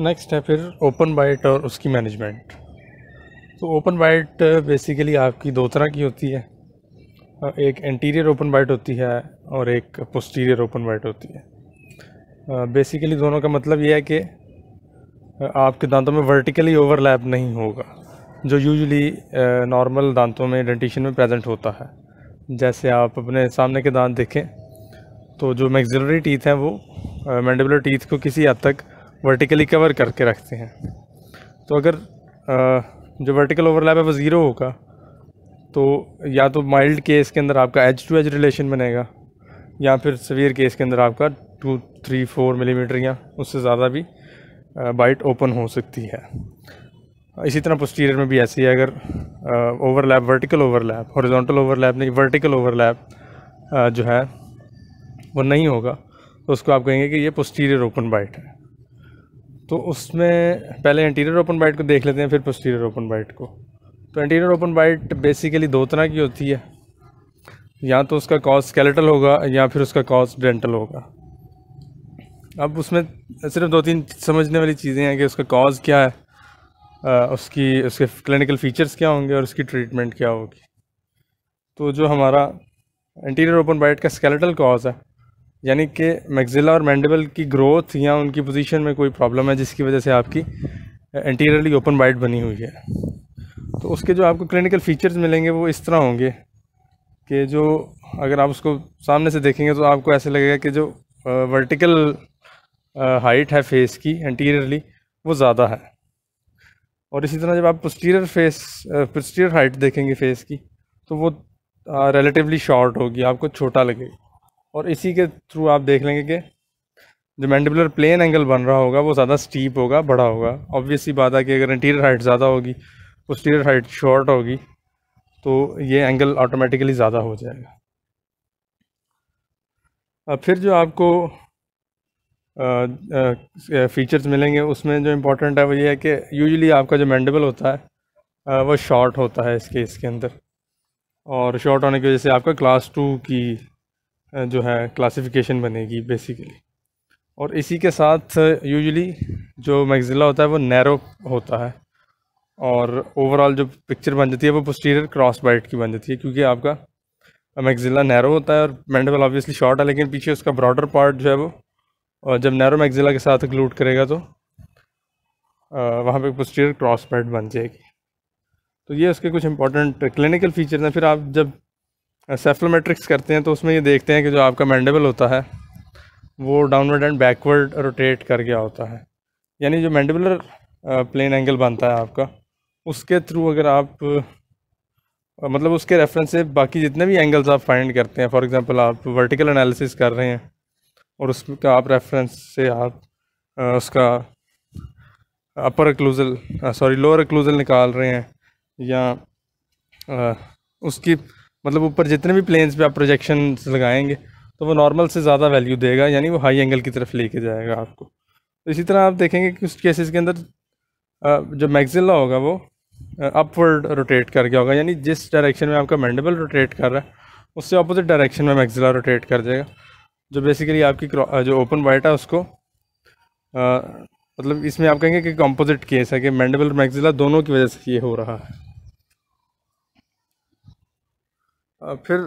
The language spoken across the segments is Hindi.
तो नेक्स्ट है फिर ओपन बाइट और उसकी मैनेजमेंट तो ओपन बाइट बेसिकली आपकी दो तरह की होती है एक इंटीरियर ओपन बाइट होती है और एक पोस्टीरियर ओपन बाइट होती है बेसिकली दोनों का मतलब यह है कि आपके दांतों में वर्टिकली ओवरलैप नहीं होगा जो यूजली नॉर्मल दांतों में डेंटिशन में प्रेजेंट होता है जैसे आप अपने सामने के दांत देखें तो जो मैगजरी टीथ हैं वो मैंडबुलर टीथ को किसी हद तक वर्टिकली कवर करके रखते हैं तो अगर जो वर्टिकल ओवरलैप है वो ज़ीरो होगा तो या तो माइल्ड केस के अंदर आपका एज टू एज रिलेशन बनेगा या फिर सवियर केस के अंदर आपका टू थ्री फोर मिलीमीटर या उससे ज़्यादा भी बाइट ओपन हो सकती है इसी तरह पोस्टीरियर में भी ऐसी है अगर overlap vertical overlap horizontal overlap नहीं वर्टिकल ओवरलैप जो है वो नहीं होगा तो उसको आप कहेंगे कि ये पोस्टीरियर ओपन बाइट है तो उसमें पहले इंटीरियर ओपन बाइट को देख लेते हैं फिर पोस्टीरियर ओपन बाइट को तो इंटीरियर ओपन बाइट बेसिकली दो तरह की होती है या तो उसका कॉज स्केलेटल होगा या फिर उसका कॉज डेंटल होगा अब उसमें सिर्फ दो तीन समझने वाली चीज़ें हैं कि उसका कॉज क्या है आ, उसकी उसके क्लिनिकल फ़ीचर्स क्या होंगे और उसकी ट्रीटमेंट क्या होगी तो जो हमारा इंटीरियर ओपन बाइट का स्केलेटल कॉज है यानी कि मैगजिला और मैंडेबल की ग्रोथ या उनकी पोजीशन में कोई प्रॉब्लम है जिसकी वजह से आपकी इंटीरियरली ओपन बाइट बनी हुई है तो उसके जो आपको क्लिनिकल फ़ीचर्स मिलेंगे वो इस तरह होंगे कि जो अगर आप उसको सामने से देखेंगे तो आपको ऐसे लगेगा कि जो वर्टिकल हाइट है फेस की इंटीरियरली वो ज़्यादा है और इसी तरह जब आप पोस्टीरियर फेस पोस्टीरियर हाइट देखेंगे फेस की तो वो रिलेटिवली शॉर्ट होगी आपको छोटा लगेगा और इसी के थ्रू आप देख लेंगे कि जो मैंडिबुलर प्लेन एंगल बन रहा होगा वो ज़्यादा स्टीप होगा बड़ा होगा ऑब्वियसली बात है कि अगर इंटीरियर हाइट ज़्यादा होगी पोस्टीरियर हाइट शॉर्ट होगी तो ये एंगल ऑटोमेटिकली ज़्यादा हो जाएगा अब फिर जो आपको फ़ीचर्स मिलेंगे उसमें जो इम्पोर्टेंट है वो ये है कि यूजुअली आपका जो मैंडेबल होता है वो शॉर्ट होता है इस केस के अंदर और शॉर्ट होने की वजह से आपका क्लास टू की जो है क्लासिफिकेशन बनेगी बेसिकली और इसी के साथ यूजुअली जो मैगज़िला होता है वो नैरो होता है और ओवरऑल जो पिक्चर बन जाती है वो पोस्टीरियर क्रॉस बाइट की बन जाती है क्योंकि आपका मैगज़िला नैरो होता है और मैंडेबल ऑब्वियसली शॉर्ट है लेकिन पीछे उसका ब्रॉडर पार्ट जो है वो और जब नैरो मैगज़िला के साथ ग्लूट करेगा तो वहाँ पे पोस्टीरियर क्रॉस बाइट बन जाएगी तो ये उसके कुछ इंपॉर्टेंट क्लिनिकल फीचर्स हैं फिर आप जब सेफ्लोमेट्रिक्स करते हैं तो उसमें ये देखते हैं कि जो आपका मैंडेबल होता है वो डाउनवर्ड एंड बैकवर्ड रोटेट कर गया होता है यानी जो मैंडेबुलर प्लेन एंगल बनता है आपका उसके थ्रू अगर आप मतलब उसके रेफरेंस से बाकी जितने भी एंगल्स आप फाइंड करते हैं फॉर एग्जांपल आप वर्टिकल एनालिसिस कर रहे हैं और उसका आप रेफरेंस से आप उसका upper occlusal sorry lower occlusal निकाल रहे हैं या उसकी मतलब ऊपर जितने भी प्लेन्स पे आप प्रोजेक्शन लगाएंगे तो वो नॉर्मल से ज़्यादा वैल्यू देगा यानी वो हाई एंगल की तरफ लेके जाएगा आपको तो इसी तरह आप देखेंगे कि उस केसेस के अंदर जो मैगजिला होगा वो अपवर्ड रोटेट कर गया होगा यानी जिस डायरेक्शन में आपका मैंडेबल रोटेट कर रहा है उससे अपोजिट डायरेक्शन में मैगजिला रोटेट कर जाएगा जो बेसिकली आपकी जो ओपन वाइट है उसको आ, मतलब इसमें आप कहेंगे कि कंपोजिट केस है कि मैंडेबल मैगजिला दोनों की वजह से ये हो रहा है फिर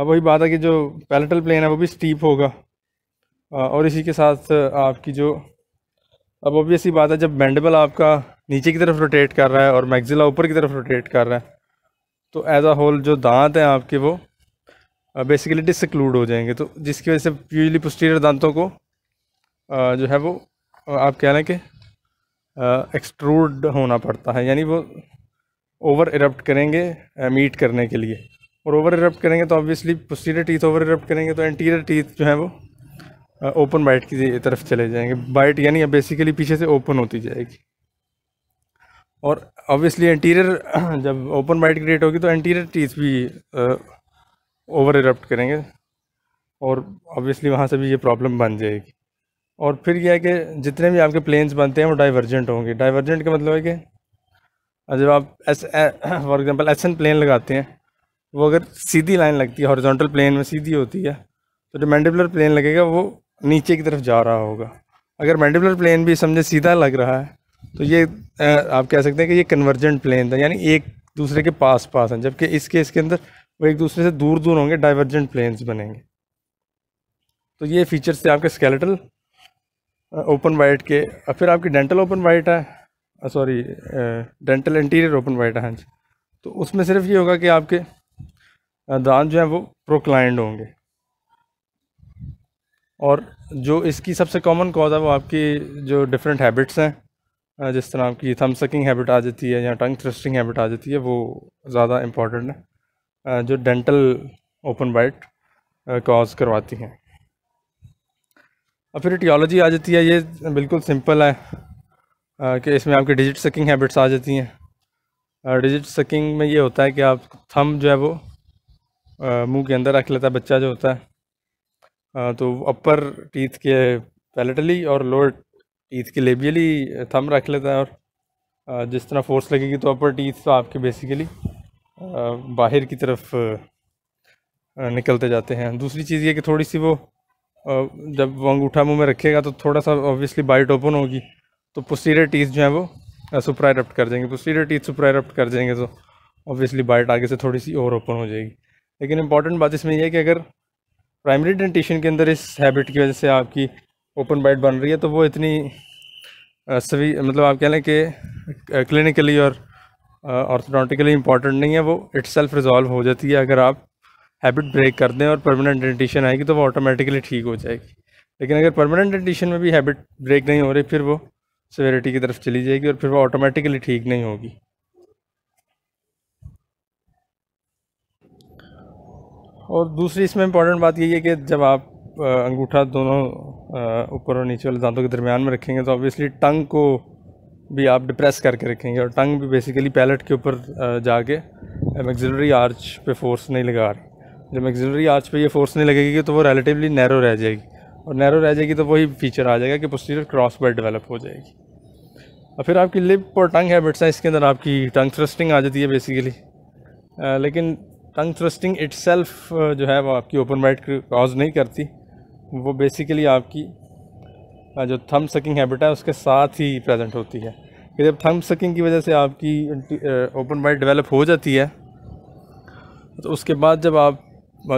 अब वही बात है कि जो पैलेटल प्लेन है वो भी स्टीप होगा और इसी के साथ आपकी जो अब ऑब्वियसली बात है जब मैंडबल आपका नीचे की तरफ रोटेट कर रहा है और मैगजिला ऊपर की तरफ रोटेट कर रहा है तो एज आ होल जो दांत हैं आपके वो बेसिकली डिसक्लूड हो जाएंगे तो जिसकी वजह से यूजली पोस्टीरियर दांतों को जो है वो आप कह रहे हैं कि एक्सट्रूड होना पड़ता है यानी वो ओवर इरप्ट करेंगे मीट uh, करने के लिए और ओवर इरप्ट करेंगे तो obviously posterior teeth over erupt करेंगे तो एंटीरियर टीथ जो है वो ओपन uh, बाइट की तरफ चले जाएंगे बाइट यानी बेसिकली पीछे से ओपन होती जाएगी और ऑब्वियसली एंटीरियर जब ओपन बाइट क्रिएट होगी तो एंटीरियर टीथ भी ओवर uh, इरप्ट करेंगे और ऑब्वियसली वहाँ से भी ये प्रॉब्लम बन जाएगी और फिर यह है कि जितने भी आपके प्लेन्स बनते हैं वो डाइवर्जेंट होंगे डाइवर्जेंट का मतलब है कि जब आप S for example S N plane लगाते हैं वो अगर सीधी लाइन लगती है हॉरिजॉन्टल प्लेन में सीधी होती है तो जो मैंडिबुलर प्लेन लगेगा वो नीचे की तरफ जा रहा होगा अगर मैंडिबुलर प्लेन भी समझे सीधा लग रहा है तो ये आप कह सकते हैं कि ये कन्वर्जेंट प्लेन था यानी एक दूसरे के पास पास हैं जबकि इस केस के अंदर वो एक दूसरे से दूर दूर होंगे डाइवर्जेंट प्लेन्स बनेंगे तो ये फीचर्स थे आपके स्केलेटल ओपन वाइट के फिर आपकी डेंटल ओपन वाइट है sorry dental interior open white hands तो उसमें सिर्फ ये होगा कि आपके दांत जो हैं वो प्रोक्लाइंड होंगे और जो इसकी सबसे कॉमन कॉज है वो आपकी जो डिफरेंट हैबिट्स हैं जिस तरह आपकी थम सकिंग हैबिट आ जाती है या टंग थ्रस्टिंग हैबिट आ जाती है वो ज़्यादा इम्पॉर्टेंट है जो डेंटल ओपन बाइट कॉज करवाती हैं और फिर टियोलॉजी आ जाती है ये बिल्कुल सिंपल है कि इसमें आपकी डिजिट सकिंग हैबिट्स आ जाती हैं डिजिट सकिंग में ये होता है कि आप थम जो है वो मुंह के अंदर रख लेता है बच्चा जो होता है तो अपर टीथ के पैलेटली और लोअर टीथ के लेबियली थम रख लेता है और जिस तरह फोर्स लगेगी तो अपर टीथ तो आपके बेसिकली बाहर की तरफ निकलते जाते हैं दूसरी चीज़ ये कि थोड़ी सी वो जब वो अंगूठा मुंह में रखेगा तो थोड़ा सा ऑब्वियसली बाइट ओपन होगी तो पोस्टीरियर टीथ जो है वो सुप्रायर कर जाएंगे पोस्टीरियर टीथ सुप्रायर कर जाएंगे तो ऑब्वियसली बाइट आगे से थोड़ी सी और ओपन हो जाएगी लेकिन इंपॉर्टेंट बात इसमें यह है कि अगर प्राइमरी डेंटिशन के अंदर इस हैबिट की वजह से आपकी ओपन बाइट बन रही है तो वो इतनी सभी मतलब आप कह लें कि क्लिनिकली और ऑर्थोडोंटिकली इंपॉर्टेंट नहीं है वो इट सेल्फ रिजॉल्व हो जाती है अगर आप हैबिट ब्रेक कर दें और परमानेंट डेंटिशन आएगी तो वो ऑटोमेटिकली ठीक हो जाएगी लेकिन अगर परमानेंट डेंटिशन में भी हैबिट ब्रेक नहीं हो रही फिर वो सवेरिटी की तरफ चली जाएगी और फिर वो ऑटोमेटिकली ठीक नहीं होगी और दूसरी इसमें इम्पॉर्टेंट बात यही है कि जब आप अंगूठा दोनों ऊपर और नीचे वाले दांतों के दरमियान में रखेंगे तो ऑब्वियसली टंग को भी आप डिप्रेस करके रखेंगे और टंग भी बेसिकली पैलेट के ऊपर जाके मैग्जिलरी आर्च पे फोर्स नहीं लगा रही जब मैग्जिलरी आर्च पे ये फोर्स नहीं लगेगी तो वो रिलेटिवली नैरो रह जाएगी और नैरो रह जाएगी तो वही फीचर आ जाएगा कि पोस्टीरियर क्रॉस बेड डेवलप हो जाएगी और फिर आपकी लिप और टंग हैबिट्स हैं इसके अंदर आपकी टंग थ्रस्टिंग आ जाती है बेसिकली आ, लेकिन टंग थ्रस्टिंग इट जो है वो आपकी ओपन वाइट क्रॉज नहीं करती वो बेसिकली आपकी जो थम सकिंग हैबिट है उसके साथ ही प्रेजेंट होती है कि जब थम सकिंग की वजह से आपकी ओपन बाइट डेवलप हो जाती है तो उसके बाद जब आप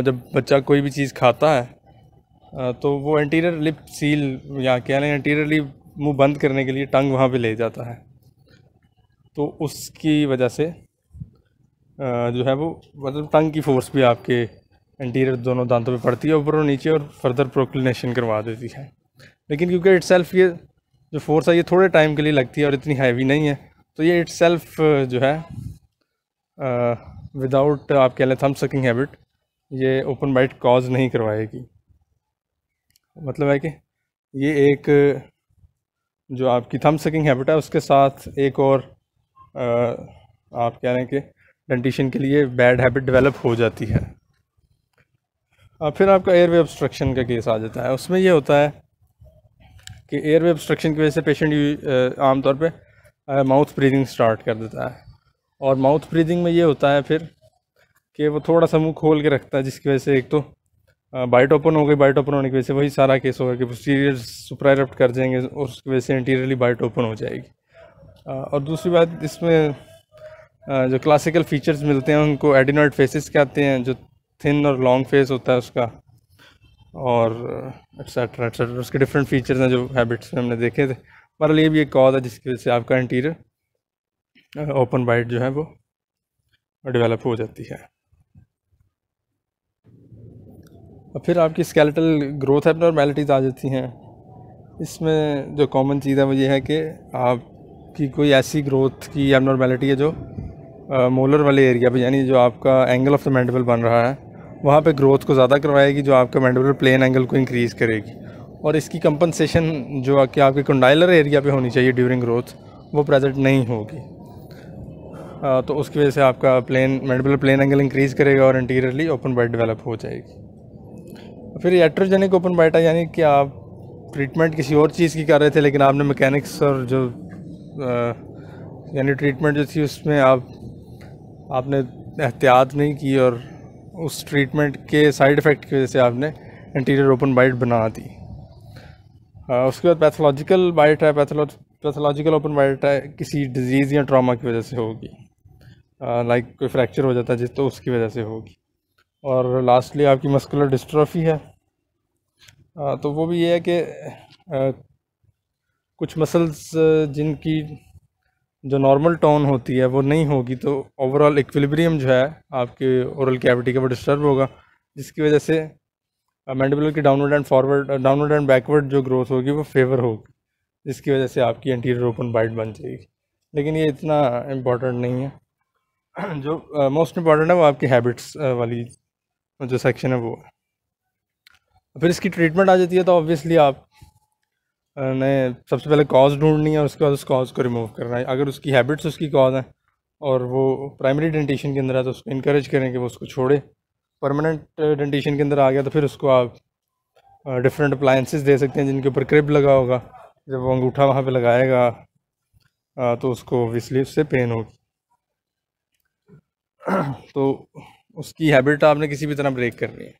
जब बच्चा कोई भी चीज़ खाता है तो वो एंटीरियर लिप सील या क्या लें एंटीरियर लिप बंद करने के लिए टंग वहाँ पे ले जाता है तो उसकी वजह से जो है वो मतलब टंग की फोर्स भी आपके इंटीरियर दोनों दांतों पे पड़ती है ऊपर और नीचे और फर्दर प्रोक्लिनेशन करवा देती है लेकिन क्योंकि इट्सल्फ ये जो फोर्स है ये थोड़े टाइम के लिए लगती है और इतनी हैवी नहीं है तो ये इट्सल्फ जो है विदाउट आप कह लें थम सकिंग हैबिट ये ओपन बाइट कॉज नहीं करवाएगी मतलब है कि ये एक जो आपकी थम सकिंग हैबिट है उसके साथ एक और आ, आप कह रहे हैं कि डेंटिशन के लिए बैड हैबिट डेवलप हो जाती है अब फिर आपका एयरवे ऑब्स्ट्रक्शन का केस आ जाता है उसमें यह होता है कि एयरवे ऑब्स्ट्रक्शन की वजह से पेशेंट आमतौर पे माउथ ब्रीदिंग स्टार्ट कर देता है और माउथ ब्रीदिंग में ये होता है फिर कि वो थोड़ा सा मुंह खोल के रखता है जिसकी वजह से एक तो बाइट ओपन हो गई बाइट ओपन होने की वजह से वही सारा केस होगा कि पोस्टीरियर सुप्राइरप्ट कर जाएंगे और उसकी वजह से इंटीरियरली बाइट ओपन हो जाएगी और दूसरी बात इसमें जो क्लासिकल फीचर्स मिलते हैं उनको एडिनॉइड फेसेस कहते हैं जो थिन और लॉन्ग फेस होता है उसका और एट्सेट्रा एट्सेट्रा उसके डिफरेंट फीचर्स हैं जो हैबिट्स में हमने देखे थे हमारे ये भी एक कॉज है जिसकी वजह से आपका इंटीरियर ओपन बाइट जो है वो डेवलप हो जाती है और फिर आपकी स्केलेटल ग्रोथ एबनॉर्मेलिटीज़ आ जाती हैं इसमें जो कॉमन चीज़ है वो ये है कि आपकी कोई ऐसी ग्रोथ की एबनॉर्मेलिटी है जो मोलर वाले एरिया पे यानी जो आपका एंगल ऑफ द मैंडबल बन रहा है वहाँ पे ग्रोथ को ज़्यादा करवाएगी जो आपका मैंडेबल प्लेन एंगल को इंक्रीज़ करेगी और इसकी कंपनसेशन जो कि आपके कंडाइलर एरिया पे होनी चाहिए ड्यूरिंग ग्रोथ वो प्रेजेंट नहीं होगी तो उसकी वजह से आपका plane mandible plane angle increase करेगा और इंटीरियरली ओपन बाइट डेवलप हो जाएगी फिर एट्रोजेनिक ओपन बाइटा यानी कि आप ट्रीटमेंट किसी और चीज़ की कर रहे थे लेकिन आपने मैकेनिक्स और जो यानी ट्रीटमेंट जो थी उसमें आप आपने एहतियात नहीं की और उस ट्रीटमेंट के साइड इफ़ेक्ट की वजह से आपने इंटीरियर ओपन बाइट बना दी आ, उसके बाद पैथोलॉजिकल बाइट है पैथोलॉज पैथोलॉजिकल ओपन बाइट है किसी डिज़ीज़ या ट्रामा की वजह से होगी लाइक कोई फ्रैक्चर हो जाता है जिस तो उसकी वजह से होगी और लास्टली आपकी मस्कुलर डिस्ट्रॉफी है तो वो भी ये है कि कुछ मसल्स जिनकी जो नॉर्मल टोन होती है वो नहीं होगी तो ओवरऑल इक्विलिब्रियम जो है आपके ओरल कैविटी का वो डिस्टर्ब होगा जिसकी वजह से मैंडिबुलर की downward and forward downward and backward जो ग्रोथ होगी वो फेवर होगी जिसकी वजह से आपकी एंटीरियर ओपन बाइट बन जाएगी लेकिन ये इतना इम्पॉर्टेंट नहीं है जो मोस्ट uh, इम्पॉर्टेंट है वो आपकी हैबिट्स uh, वाली जो सेक्शन है वो है फिर इसकी ट्रीटमेंट आ जाती है तो ऑब्वियसली आप ने सबसे पहले कॉज ढूंढनी है और उसके बाद उस कॉज को रिमूव करना है अगर उसकी हैबिट्स उसकी कॉज हैं और वो प्राइमरी डेंटिशन के अंदर है तो उसको इंक्रेज करें कि वो उसको छोड़े परमानेंट डेंटिशन के अंदर आ गया तो फिर उसको आप डिफरेंट अप्लाइंसिस दे सकते हैं जिनके ऊपर क्रिप लगा होगा जब वो अंगूठा वहाँ पर लगाएगा तो उसको ऑब्वियसली उससे पेन होगी तो उसकी हैबिट आपने किसी भी तरह ब्रेक करनी है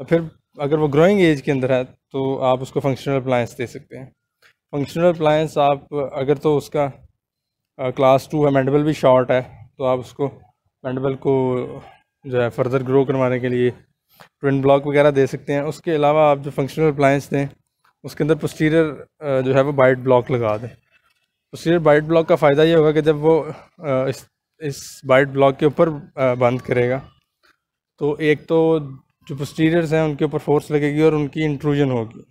और फिर अगर वो ग्रोइंग एज के अंदर है तो आप उसको फंक्शनल अप्लायंस दे सकते हैं फंक्शनल अप्लायंस आप अगर तो उसका क्लास टू है मैंडबल भी शॉर्ट है तो आप उसको मैंडबल को जो है फर्दर ग्रो करवाने के लिए ट्विन ब्लॉक वगैरह दे सकते हैं उसके अलावा आप जो फंक्शनल अप्लायंस दें उसके अंदर पोस्टीरियर जो है वो बाइट ब्लॉक लगा दें पोस्टीरियर बाइट ब्लॉक का फ़ायदा ये होगा कि जब वो इस इस बाइट ब्लॉक के ऊपर बंद करेगा तो एक तो जो पोस्टीरियर्स हैं उनके ऊपर फोर्स लगेगी और उनकी इंट्रूजन होगी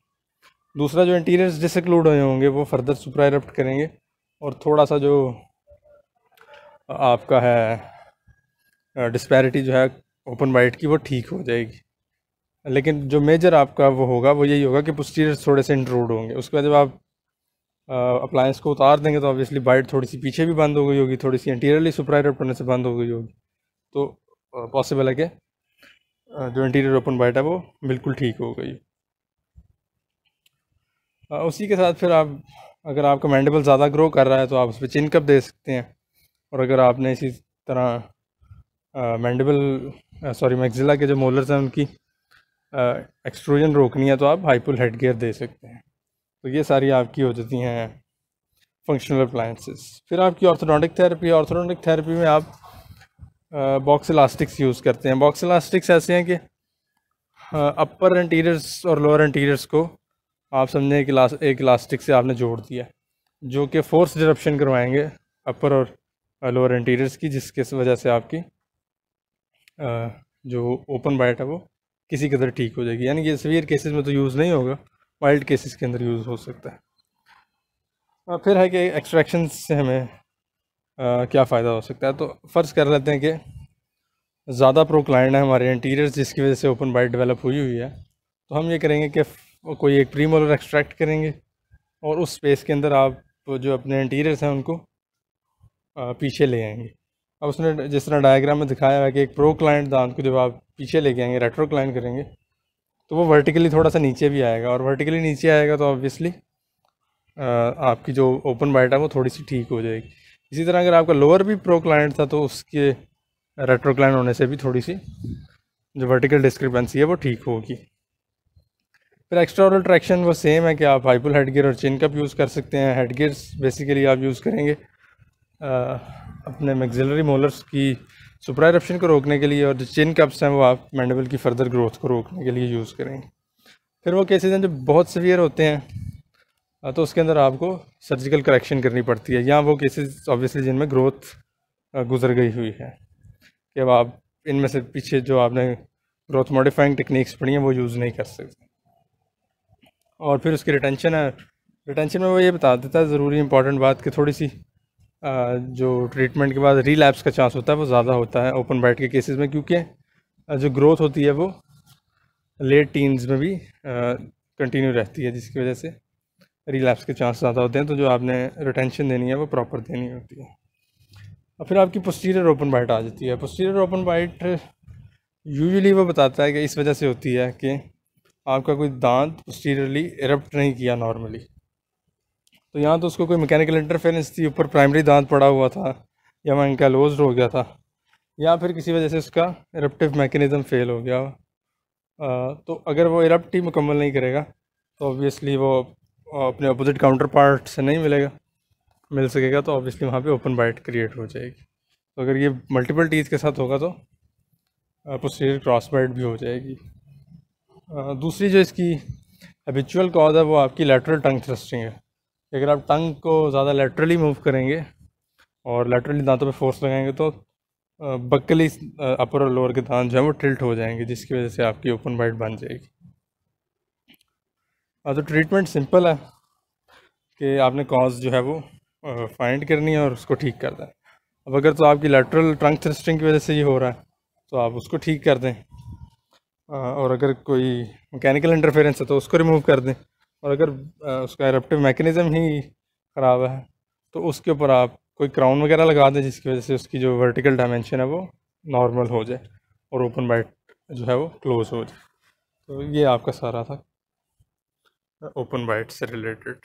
दूसरा जो इंटीरियर्स डिसक्लूड हुए होंगे वो फर्दर सुप्रा करेंगे और थोड़ा सा जो आपका है डिस्पैरिटी जो है ओपन वाइट की वो ठीक हो जाएगी लेकिन जो मेजर आपका वो होगा वो यही होगा कि पोस्टीरियर्स थोड़े से इंट्रूड होंगे उसके बाद जब आप अप्लायंस को उतार देंगे तो ऑब्वियसली बाइट थोड़ी सी पीछे भी बंद हो गई होगी थोड़ी सी इंटीरियरली सुप्राइरप्ट होने से बंद हो गई होगी तो पॉसिबल है कि जो इंटीरियर ओपन बाइट है वो बिल्कुल ठीक हो गई उसी के साथ फिर आप अगर आपका मैंडेबल ज़्यादा ग्रो कर रहा है तो आप उस पर चिनकप दे सकते हैं और अगर आपने इसी तरह मैंडेबल सॉरी मैगजिला के जो मोलर्स हैं उनकी एक्सट्रोजन रोकनी है तो आप हाइपुल हेड गेयर दे सकते हैं तो ये सारी आपकी हो जाती हैं फंक्शनल अप्लाइंसेस फिर आपकी ऑर्थोडोंटिक थेरेपी ऑर्थोडोंटिक थेरेपी में आप बॉक्स इलास्टिक्स यूज़ करते हैं बॉक्स इलास्टिक्स ऐसे हैं कि अपर इंटीरियर्स और लोअर इंटीरियर्स को आप समझें एक, एक इलास्टिक से आपने जोड़ दिया जो कि फोर्स डिरप्शन करवाएंगे अपर और लोअर इंटीरियर्स की जिसके वजह से आपकी जो ओपन बाइट है वो किसी कदर ठीक हो जाएगी यानी कि सवियर केसेस में तो यूज़ नहीं होगा वाइल्ड केसेस के अंदर यूज़ हो सकता है फिर है कि एक्सट्रैक्शन से हमें आ, क्या फ़ायदा हो सकता है तो फ़र्ज़ कर लेते हैं कि ज़्यादा प्रो क्लाइंट है हमारे इंटीरियर जिसकी वजह से ओपन बाइट डेवलप हुई हुई है तो हम ये करेंगे कि कोई एक प्री मोलर एक्सट्रैक्ट करेंगे और उस स्पेस के अंदर आप जो अपने इंटीरियर्स हैं उनको पीछे ले आएंगे अब उसने जिस तरह डायग्राम में दिखाया हुआ है कि एक प्रो क्लाइंट दांत को जब आप पीछे लेके आएंगे रेट्रो क्लाइंट करेंगे तो वो वर्टिकली थोड़ा सा नीचे भी आएगा और वर्टिकली नीचे आएगा तो ऑब्वियसली आपकी जो ओपन बाइट है वो थोड़ी सी ठीक हो जाएगी इसी तरह अगर आपका लोअर भी प्रो क्लाइंट था तो उसके रेट्रो क्लाइंट होने से भी थोड़ी सी जो वर्टिकल डिस्क्रिपेंसी है वो ठीक होगी फिर एक्स्ट्रा ऑरल ट्रैक्शन वो सेम है कि आप हाइपुल हेड गियर और चेन कप यूज़ कर सकते हैं हेड बेसिकली आप यूज़ करेंगे आ, अपने मैगजिलरी मोलर्स की सुपराइरप्शन को रोकने के लिए और जो चेन कप्स हैं वो आप मैंडेबल की फर्दर ग्रोथ को रोकने के लिए यूज़ करेंगे फिर वो केसेज हैं जो बहुत सवियर होते हैं हाँ, तो उसके अंदर आपको सर्जिकल करेक्शन करनी पड़ती है या वो केसेस ऑब्वियसली जिनमें ग्रोथ गुजर गई हुई है कि अब आप इनमें से पीछे जो आपने ग्रोथ मॉडिफाइंग टेक्निक्स पढ़ी हैं वो यूज़ नहीं कर सकते और फिर उसकी रिटेंशन है रिटेंशन में वो ये बता देता है ज़रूरी इंपॉर्टेंट बात कि थोड़ी सी जो ट्रीटमेंट के बाद रीलैप्स का चांस होता है वो ज़्यादा होता है ओपन बाइट के केसेस में क्योंकि जो ग्रोथ होती है वो लेट टीन्स में भी कंटिन्यू रहती है जिसकी वजह से रिलैप्स के चांस ज़्यादा होते हैं तो जो आपने रिटेंशन देनी है वो प्रॉपर देनी होती है और फिर आपकी पोस्टीरियर ओपन बाइट आ जाती है पोस्टीरियर ओपन बाइट यूजुअली वो बताता है कि इस वजह से होती है कि आपका कोई दांत पोस्टीरियरली एरप्ट नहीं किया नॉर्मली तो यहाँ तो उसको कोई मैकेनिकल इंटरफेरेंस थी ऊपर प्राइमरी दांत पड़ा हुआ था या वहाँ इनका लोज हो गया था या फिर किसी वजह से उसका इरप्टिव मैकेनिज़म फ़ेल हो गया आ, तो अगर वो इरप्ट ही मुकम्मल नहीं करेगा तो ऑब्वियसली वो अपने अपोजिट काउंटर पार्ट से नहीं मिलेगा मिल सकेगा तो ऑब्वियसली वहाँ पे ओपन बाइट क्रिएट हो जाएगी तो अगर ये मल्टीपल टीज के साथ होगा तो पोस्टीरियर क्रॉस बाइट भी हो जाएगी दूसरी जो इसकी हैबिचुअल कॉज है वो आपकी लेटरल टंग थ्रस्टिंग है अगर आप टंग को ज़्यादा लेटरली मूव करेंगे और लेटरली दांतों पे फोर्स लगाएंगे तो बक्कली अपर और लोअर के दांत जो है वो टिल्ट हो जाएंगे जिसकी वजह से आपकी ओपन बाइट बन जाएगी हाँ, तो ट्रीटमेंट सिंपल है कि आपने कॉज जो है वो फाइंड करनी है और उसको ठीक कर दें अब अगर तो आपकी लेटरल ट्रंक थ्रस्टिंग की वजह से ये हो रहा है तो आप उसको ठीक कर दें और अगर कोई मैकेनिकल इंटरफेरेंस है तो उसको रिमूव कर दें और अगर उसका एरप्टिव मैकेनिज़्म ही ख़राब है तो उसके ऊपर आप कोई क्राउन वगैरह लगा दें जिसकी वजह से उसकी जो वर्टिकल डायमेंशन है वो नॉर्मल हो जाए और ओपन बाइट जो है वो क्लोज़ हो जाए तो ये आपका सारा था open bytes related